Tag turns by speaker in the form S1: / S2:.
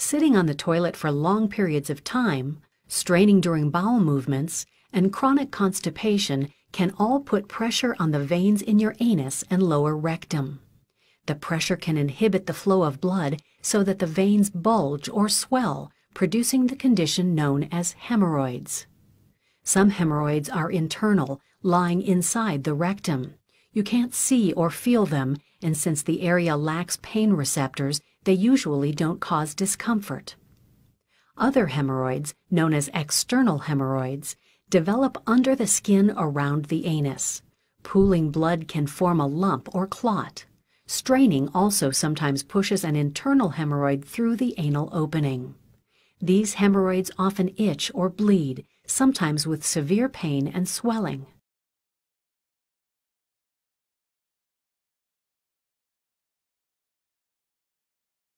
S1: sitting on the toilet for long periods of time, straining during bowel movements, and chronic constipation can all put pressure on the veins in your anus and lower rectum. The pressure can inhibit the flow of blood so that the veins bulge or swell, producing the condition known as hemorrhoids. Some hemorrhoids are internal, lying inside the rectum. You can't see or feel them, and since the area lacks pain receptors, they usually don't cause discomfort. Other hemorrhoids, known as external hemorrhoids, develop under the skin around the anus. Pooling blood can form a lump or clot. Straining also sometimes pushes an internal hemorrhoid through the anal opening. These hemorrhoids often itch or bleed, sometimes with severe pain and swelling.